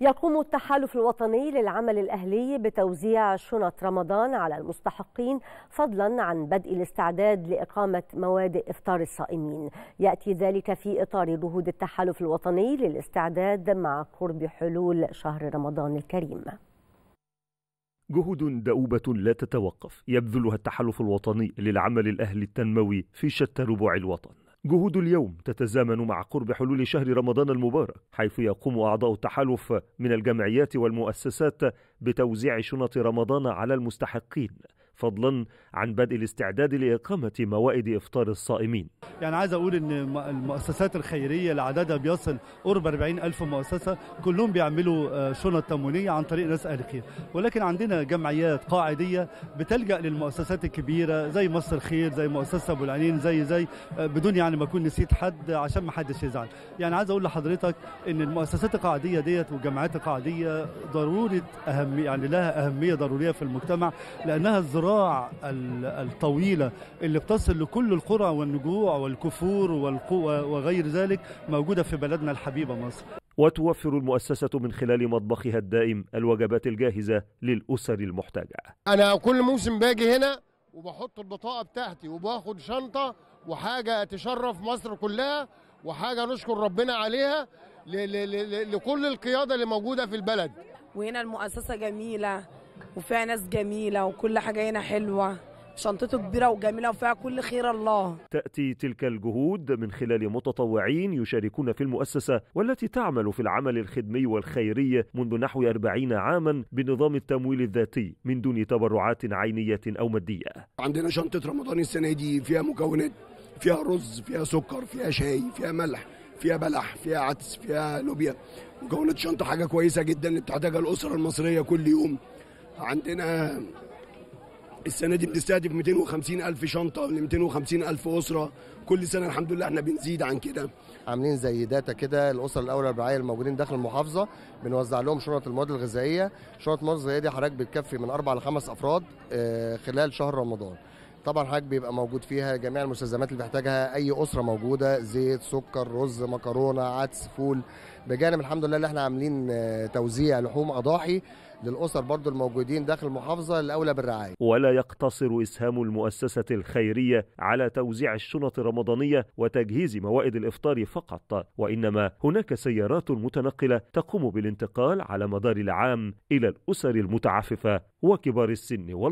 يقوم التحالف الوطني للعمل الأهلي بتوزيع شنط رمضان على المستحقين فضلا عن بدء الاستعداد لإقامة مواد إفطار الصائمين يأتي ذلك في إطار جهود التحالف الوطني للاستعداد مع قرب حلول شهر رمضان الكريم جهود دؤوبة لا تتوقف يبذلها التحالف الوطني للعمل الأهلي التنموي في شتى ربوع الوطن جهود اليوم تتزامن مع قرب حلول شهر رمضان المبارك حيث يقوم أعضاء التحالف من الجمعيات والمؤسسات بتوزيع شنط رمضان على المستحقين فضلا عن بدء الاستعداد لإقامة موائد إفطار الصائمين يعني عايز أقول أن المؤسسات الخيرية اللي عددها بيصل قرب 40 ألف مؤسسة كلهم بيعملوا آه، شنط تمويلية عن طريق ناس أهل خير ولكن عندنا جمعيات قاعدية بتلجأ للمؤسسات الكبيرة زي مصر خير زي مؤسسة أبو العينين زي زي آه، بدون يعني ما أكون نسيت حد عشان ما حدش يزعل يعني عايز أقول لحضرتك أن المؤسسات القاعدية ديت والجمعيات القاعدية ضرورة أهمية يعني لها أهمية ضرورية في المجتمع لأنها الزر الصراع الطويلة اللي بتصل لكل القرى والنجوع والكفور والقوى وغير ذلك موجودة في بلدنا الحبيبة مصر وتوفر المؤسسة من خلال مطبخها الدائم الوجبات الجاهزة للأسر المحتاجة أنا كل موسم باجي هنا وبحط البطاقة بتاعتي وباخد شنطة وحاجة تشرف مصر كلها وحاجة نشكر ربنا عليها لكل القيادة اللي موجودة في البلد وهنا المؤسسة جميلة وفيها ناس جميله وكل حاجه هنا حلوه شنطته كبيرة وجميلة وفيها كل خير الله تأتي تلك الجهود من خلال متطوعين يشاركون في المؤسسة والتي تعمل في العمل الخدمي والخيري منذ نحو 40 عاما بنظام التمويل الذاتي من دون تبرعات عينية أو مادية عندنا شنطة رمضان السنة دي فيها مكونات فيها رز فيها سكر فيها شاي فيها ملح فيها بلح فيها عدس فيها لوبيا مكونات شنطة حاجة كويسة جدا بتحتاجها الأسرة المصرية كل يوم عندنا السنه دي بنستهدف 250 الف شنطه ل 250 الف اسره كل سنه الحمد لله احنا بنزيد عن كده عاملين زي داتا كده الاسر الاولى الرعايه الموجودين داخل المحافظه بنوزع لهم شنط المواد الغذائيه شنط المواد الغذائيه دي حضرتك بتكفي من اربع لخمس افراد آه، خلال شهر رمضان طبعا حضرتك بيبقى موجود فيها جميع المستلزمات اللي بتحتاجها اي اسره موجوده زيت سكر رز مكرونه عدس فول بجانب الحمد لله اللي احنا عاملين آه، توزيع لحوم اضاحي للاسر برضو الموجودين داخل المحافظه الاولى بالرعايه. ولا يقتصر اسهام المؤسسه الخيريه على توزيع الشنط الرمضانيه وتجهيز موائد الافطار فقط، وانما هناك سيارات متنقله تقوم بالانتقال على مدار العام الى الاسر المتعففه وكبار السن والقرى.